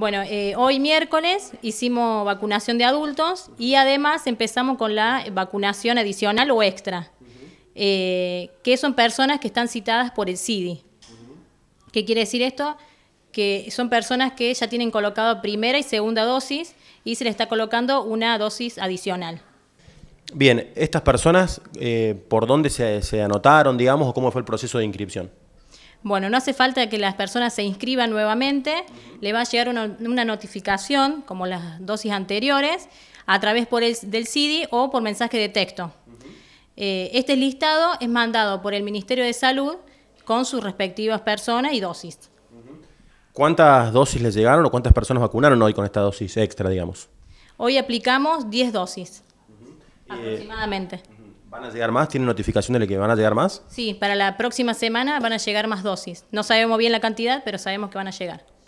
Bueno, eh, hoy miércoles hicimos vacunación de adultos y además empezamos con la vacunación adicional o extra, eh, que son personas que están citadas por el CIDI. ¿Qué quiere decir esto? Que son personas que ya tienen colocado primera y segunda dosis y se le está colocando una dosis adicional. Bien, ¿estas personas eh, por dónde se anotaron, digamos, o cómo fue el proceso de inscripción? Bueno, no hace falta que las personas se inscriban nuevamente, le va a llegar una, notificación, como las dosis anteriores, a través por del CIDI o por mensaje de texto. Eh, este listado es mandado por el Ministerio de Salud con sus respectivas personas y dosis. ¿Cuántas dosis les llegaron o cuántas personas vacunaron hoy con esta dosis extra, digamos? Hoy aplicamos 10 dosis, aproximadamente. Eh, ¿Van a llegar más? ¿Tienen notificación de que van a llegar más? Sí, para la próxima semana van a llegar más dosis. No sabemos bien la cantidad, pero sabemos que van a llegar.